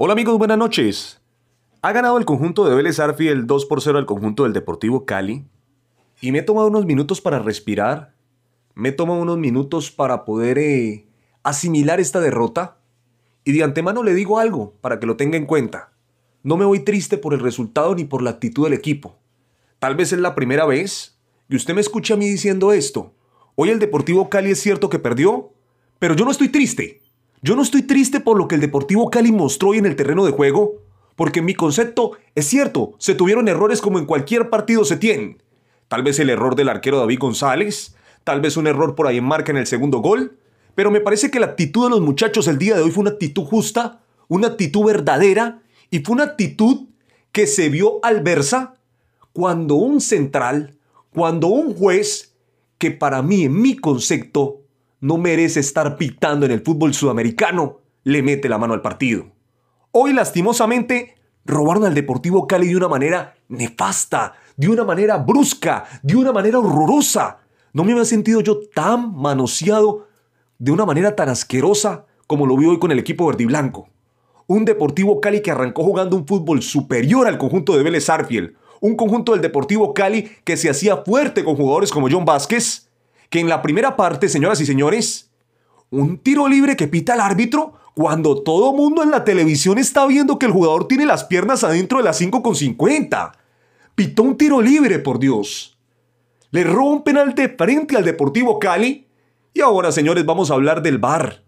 Hola amigos, buenas noches. Ha ganado el conjunto de Vélez Arfi el 2 por 0 al conjunto del Deportivo Cali. Y me he tomado unos minutos para respirar. Me he tomado unos minutos para poder eh, asimilar esta derrota. Y de antemano le digo algo para que lo tenga en cuenta. No me voy triste por el resultado ni por la actitud del equipo. Tal vez es la primera vez que usted me escucha a mí diciendo esto. Hoy el Deportivo Cali es cierto que perdió, pero yo no estoy triste. Yo no estoy triste por lo que el Deportivo Cali mostró hoy en el terreno de juego, porque en mi concepto, es cierto, se tuvieron errores como en cualquier partido se tiene. Tal vez el error del arquero David González, tal vez un error por ahí en marca en el segundo gol, pero me parece que la actitud de los muchachos el día de hoy fue una actitud justa, una actitud verdadera y fue una actitud que se vio adversa cuando un central, cuando un juez, que para mí en mi concepto no merece estar pitando en el fútbol sudamericano, le mete la mano al partido. Hoy lastimosamente robaron al Deportivo Cali de una manera nefasta, de una manera brusca, de una manera horrorosa. No me había sentido yo tan manoseado de una manera tan asquerosa como lo vi hoy con el equipo verdiblanco. Un Deportivo Cali que arrancó jugando un fútbol superior al conjunto de Vélez Arfiel. Un conjunto del Deportivo Cali que se hacía fuerte con jugadores como John Vázquez, que en la primera parte, señoras y señores, un tiro libre que pita el árbitro cuando todo mundo en la televisión está viendo que el jugador tiene las piernas adentro de las 5,50. Pitó un tiro libre, por Dios. Le rompen al de frente al Deportivo Cali. Y ahora, señores, vamos a hablar del bar.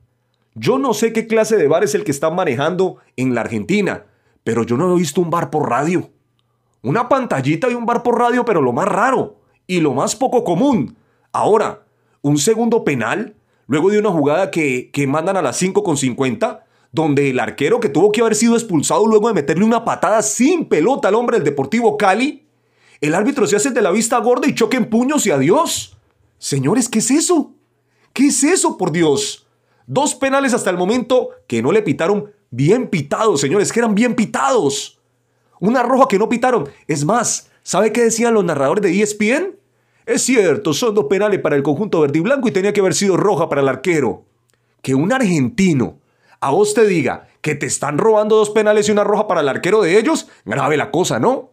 Yo no sé qué clase de bar es el que están manejando en la Argentina, pero yo no he visto un bar por radio. Una pantallita y un bar por radio, pero lo más raro y lo más poco común Ahora, un segundo penal, luego de una jugada que, mandan a las 5 con 50, donde el arquero que tuvo que haber sido expulsado luego de meterle una patada sin pelota al hombre del Deportivo Cali, el árbitro se hace de la vista gorda y choca en puños y adiós. Señores, ¿qué es eso? ¿Qué es eso, por Dios? Dos penales hasta el momento que no le pitaron bien pitados, señores, que eran bien pitados. Una roja que no pitaron. Es más, ¿sabe qué decían los narradores de ESPN? Es cierto, son dos penales para el conjunto verde y blanco y tenía que haber sido roja para el arquero. Que un argentino a vos te diga que te están robando dos penales y una roja para el arquero de ellos, grave la cosa, ¿no?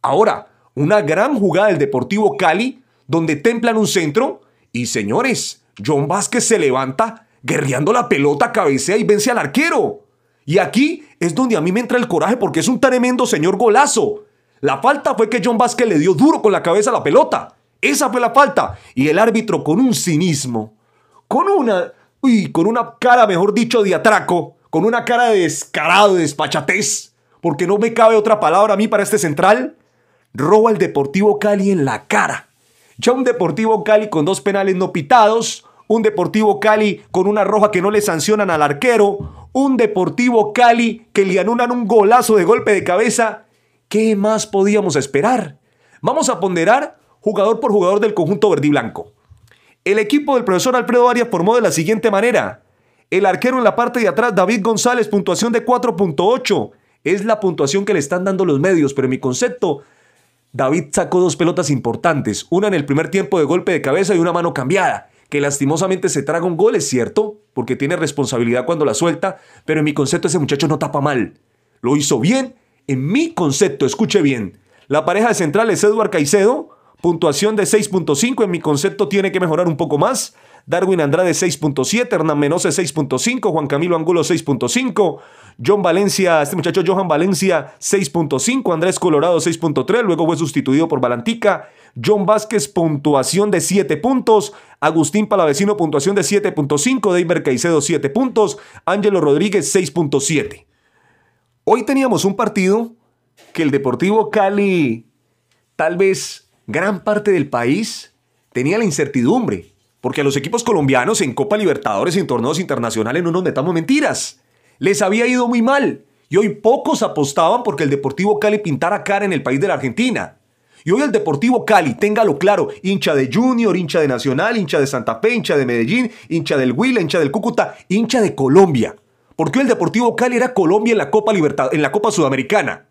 Ahora, una gran jugada del Deportivo Cali, donde templan un centro y señores, John Vázquez se levanta guerreando la pelota, cabecea y vence al arquero. Y aquí es donde a mí me entra el coraje porque es un tremendo señor golazo. La falta fue que John Vázquez le dio duro con la cabeza a la pelota. Esa fue la falta. Y el árbitro con un cinismo, con una, y con una cara, mejor dicho, de atraco, con una cara de descarado, de despachatez, porque no me cabe otra palabra a mí para este central, roba al Deportivo Cali en la cara. Ya un Deportivo Cali con dos penales no pitados, un Deportivo Cali con una roja que no le sancionan al arquero, un Deportivo Cali que le anulan un golazo de golpe de cabeza. ¿Qué más podíamos esperar? Vamos a ponderar jugador por jugador del conjunto verde y blanco. El equipo del profesor Alfredo Arias formó de la siguiente manera. El arquero en la parte de atrás, David González, puntuación de 4.8. Es la puntuación que le están dando los medios, pero en mi concepto, David sacó dos pelotas importantes, una en el primer tiempo de golpe de cabeza y una mano cambiada, que lastimosamente se traga un gol, es cierto, porque tiene responsabilidad cuando la suelta, pero en mi concepto ese muchacho no tapa mal. Lo hizo bien, en mi concepto, escuche bien. La pareja de centrales, Eduard Caicedo, Puntuación de 6.5. En mi concepto tiene que mejorar un poco más. Darwin Andrade 6.7, Hernán Menose 6.5, Juan Camilo Angulo 6.5, John Valencia, este muchacho Johan Valencia 6.5, Andrés Colorado 6.3, luego fue sustituido por Balantica, John Vázquez puntuación de 7 puntos, Agustín Palavecino puntuación de 7.5, Deimer Caicedo 7 puntos, Ángelo Rodríguez 6.7. Hoy teníamos un partido que el Deportivo Cali tal vez gran parte del país tenía la incertidumbre, porque a los equipos colombianos en Copa Libertadores y en torneos internacionales no nos metamos mentiras. Les había ido muy mal y hoy pocos apostaban porque el Deportivo Cali pintara cara en el país de la Argentina. Y hoy el Deportivo Cali, téngalo claro, hincha de Junior, hincha de Nacional, hincha de Santa Fe, hincha de Medellín, hincha del Huila, hincha del Cúcuta, hincha de Colombia. Porque hoy el Deportivo Cali era Colombia en la Copa Libertad, en la Copa Sudamericana.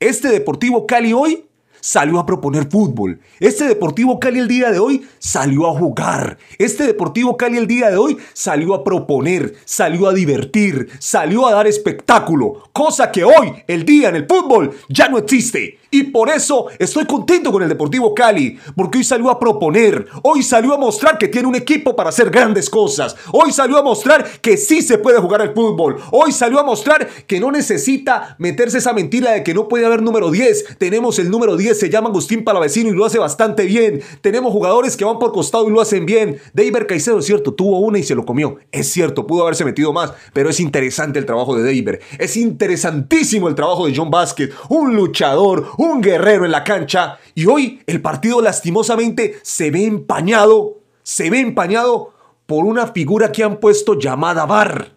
Este Deportivo Cali hoy salió a proponer fútbol. Este Deportivo Cali el día de hoy salió a jugar. Este Deportivo Cali el día de hoy salió a proponer, salió a divertir, salió a dar espectáculo. Cosa que hoy, el día en el fútbol, ya no existe. Y por eso estoy contento con el Deportivo Cali, porque hoy salió a proponer, hoy salió a mostrar que tiene un equipo para hacer grandes cosas, hoy salió a mostrar que sí se puede jugar al fútbol, hoy salió a mostrar que no necesita meterse esa mentira de que no puede haber número 10, tenemos el número 10 se llama Agustín Palavecino y lo hace bastante bien. Tenemos jugadores que van por costado y lo hacen bien. David Caicedo, es cierto, tuvo una y se lo comió. Es cierto, pudo haberse metido más, pero es interesante el trabajo de David. Es interesantísimo el trabajo de John Vázquez, un luchador, un guerrero en la cancha. Y hoy el partido lastimosamente se ve empañado, se ve empañado por una figura que han puesto llamada Bar.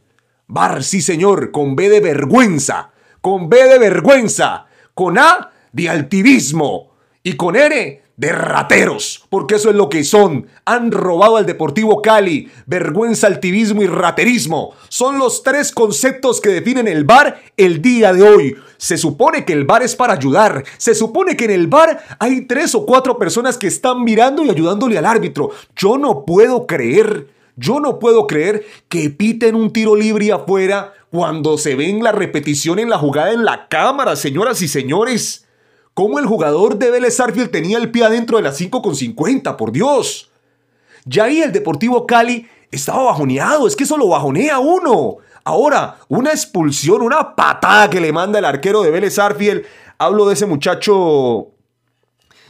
Bar, sí señor, con B de vergüenza, con B de vergüenza, con A de altivismo y con R de rateros, porque eso es lo que son. Han robado al Deportivo Cali, vergüenza, altivismo y raterismo. Son los tres conceptos que definen el VAR el día de hoy. Se supone que el VAR es para ayudar. Se supone que en el VAR hay tres o cuatro personas que están mirando y ayudándole al árbitro. Yo no puedo creer, yo no puedo creer que piten un tiro libre afuera cuando se ven la repetición en la jugada en la cámara, señoras y señores. ¿Cómo el jugador de Vélez Arfield tenía el pie adentro de las 5 con 50? Por Dios. Ya ahí el Deportivo Cali estaba bajoneado. Es que eso lo bajonea uno. Ahora, una expulsión, una patada que le manda el arquero de Vélez Arfield. Hablo de ese muchacho,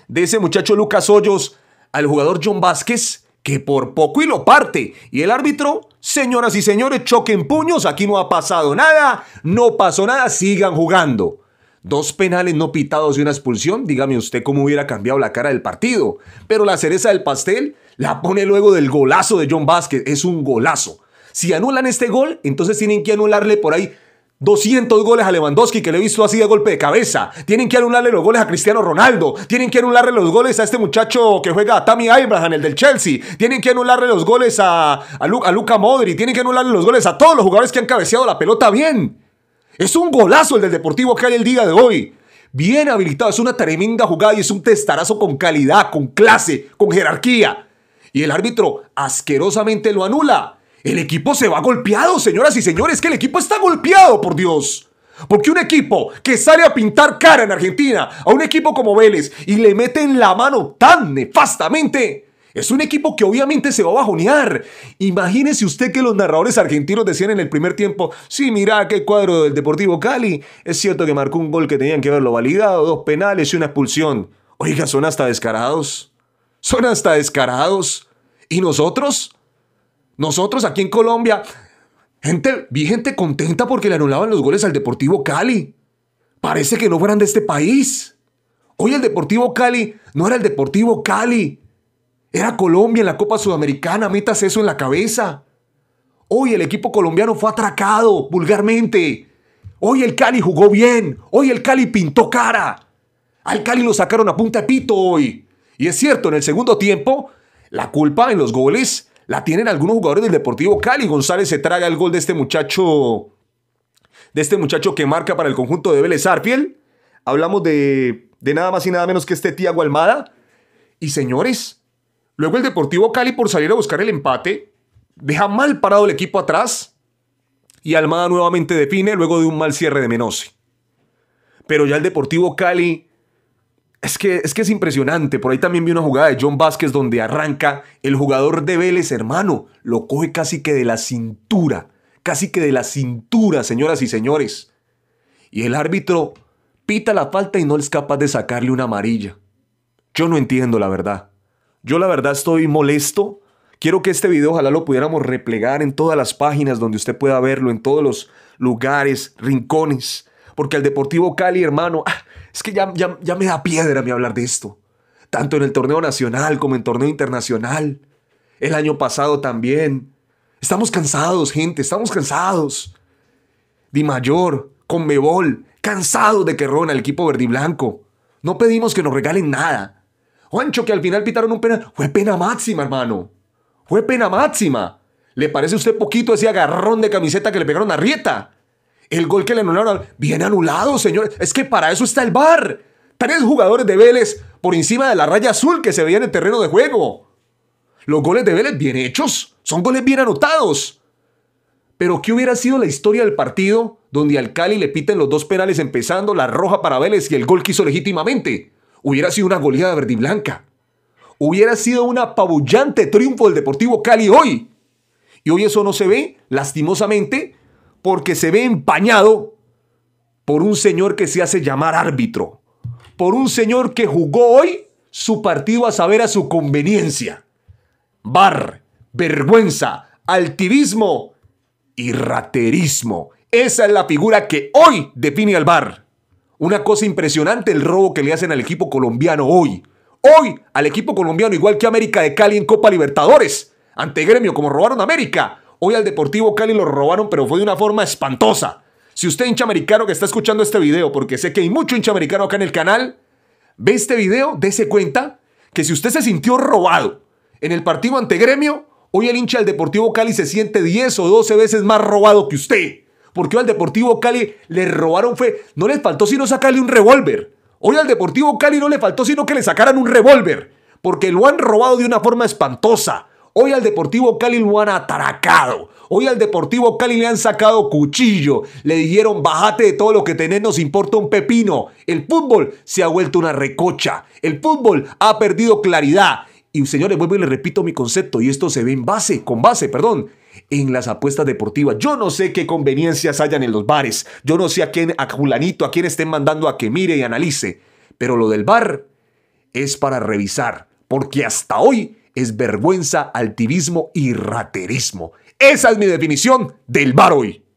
de ese muchacho Lucas Hoyos al jugador John Vázquez, que por poco y lo parte. Y el árbitro, señoras y señores, choquen puños. Aquí no ha pasado nada, no pasó nada, sigan jugando. Dos penales no pitados y una expulsión, dígame usted cómo hubiera cambiado la cara del partido. Pero la cereza del pastel la pone luego del golazo de John Vázquez. Es un golazo. Si anulan este gol, entonces tienen que anularle por ahí 200 goles a Lewandowski, que le he visto así de golpe de cabeza. Tienen que anularle los goles a Cristiano Ronaldo. Tienen que anularle los goles a este muchacho que juega a Tammy Abraham, el del Chelsea. Tienen que anularle los goles a, a Luca Modri. Tienen que anularle los goles a todos los jugadores que han cabeceado la pelota bien. Es un golazo el del Deportivo hay el día de hoy. Bien habilitado, es una tremenda jugada y es un testarazo con calidad, con clase, con jerarquía. Y el árbitro asquerosamente lo anula. El equipo se va golpeado, señoras y señores, que el equipo está golpeado, por Dios. Porque un equipo que sale a pintar cara en Argentina a un equipo como Vélez y le meten la mano tan nefastamente, es un equipo que obviamente se va a bajonear. Imagínese usted que los narradores argentinos decían en el primer tiempo, sí, mira qué cuadro del Deportivo Cali. Es cierto que marcó un gol que tenían que haberlo validado, dos penales y una expulsión. Oiga, son hasta descarados. Son hasta descarados. ¿Y nosotros? Nosotros aquí en Colombia, gente, vi gente contenta porque le anulaban los goles al Deportivo Cali. Parece que no fueran de este país. Hoy el Deportivo Cali no era el Deportivo Cali. Era Colombia en la Copa Sudamericana, metas eso en la cabeza. Hoy el equipo colombiano fue atracado vulgarmente. Hoy el Cali jugó bien. Hoy el Cali pintó cara. Al Cali lo sacaron a punta de pito hoy. Y es cierto, en el segundo tiempo, la culpa en los goles la tienen algunos jugadores del Deportivo Cali. González se traga el gol de este muchacho. De este muchacho que marca para el conjunto de Vélez Arfiel. Hablamos de, de nada más y nada menos que este Tiago Almada. Y señores, Luego el Deportivo Cali por salir a buscar el empate deja mal parado el equipo atrás y Almada nuevamente define luego de un mal cierre de Menose. Pero ya el Deportivo Cali es que, es que es impresionante. Por ahí también vi una jugada de John Vázquez donde arranca el jugador de Vélez, hermano. Lo coge casi que de la cintura. Casi que de la cintura, señoras y señores. Y el árbitro pita la falta y no es capaz de sacarle una amarilla. Yo no entiendo la verdad. Yo la verdad estoy molesto. Quiero que este video ojalá lo pudiéramos replegar en todas las páginas donde usted pueda verlo, en todos los lugares, rincones. Porque al Deportivo Cali, hermano, ah, es que ya, me da piedra mí hablar de esto. Tanto en el torneo nacional como en torneo internacional. El año pasado también. Estamos cansados, gente, estamos cansados. Di Mayor, Conmebol, cansados de que roban el equipo verde blanco. No pedimos que nos regalen nada. Juancho, que al final pitaron un penal. Fue pena máxima, hermano. Fue pena máxima. ¿Le parece a usted poquito ese agarrón de camiseta que le pegaron a Rieta? El gol que le anularon, bien anulado, señor. Es que para eso está el bar. Tres jugadores de Vélez por encima de la raya azul que se veía en el terreno de juego. Los goles de Vélez bien hechos, son goles bien anotados. Pero ¿qué hubiera sido la historia del partido donde al Cali le piten los dos penales empezando, la roja para Vélez y el gol que hizo legítimamente? Hubiera sido una goleada verdiblanca. Hubiera sido un apabullante triunfo del Deportivo Cali hoy. Y hoy eso no se ve, lastimosamente, porque se ve empañado por un señor que se hace llamar árbitro. Por un señor que jugó hoy su partido a saber a su conveniencia. Bar, vergüenza, altivismo y raterismo. Esa es la figura que hoy define al bar. Una cosa impresionante el robo que le hacen al equipo colombiano hoy. Hoy al equipo colombiano, igual que América de Cali en Copa Libertadores, ante Gremio, como robaron a América. Hoy al Deportivo Cali lo robaron, pero fue de una forma espantosa. Si usted hincha americano que está escuchando este video, porque sé que hay mucho hincha americano acá en el canal, ve este video, dése cuenta que si usted se sintió robado en el partido ante Gremio, hoy el hincha del Deportivo Cali se siente 10 o 12 veces más robado que usted. Porque hoy al Deportivo Cali le robaron fe. No les faltó sino sacarle un revólver. Hoy al Deportivo Cali no le faltó sino que le sacaran un revólver. Porque lo han robado de una forma espantosa. Hoy al Deportivo Cali lo han atracado. Hoy al Deportivo Cali le han sacado cuchillo. Le dijeron, bájate de todo lo que tenés, nos importa un pepino. El fútbol se ha vuelto una recocha. El fútbol ha perdido claridad. Y señores, vuelvo y le repito mi concepto, y esto se ve en base, con base, perdón, en las apuestas deportivas. Yo no sé qué conveniencias hayan en los bares. Yo no sé a quién, a Julanito, a quién estén mandando a que mire y analice. Pero lo del bar es para revisar, porque hasta hoy es vergüenza, altivismo y raterismo. Esa es mi definición del bar hoy.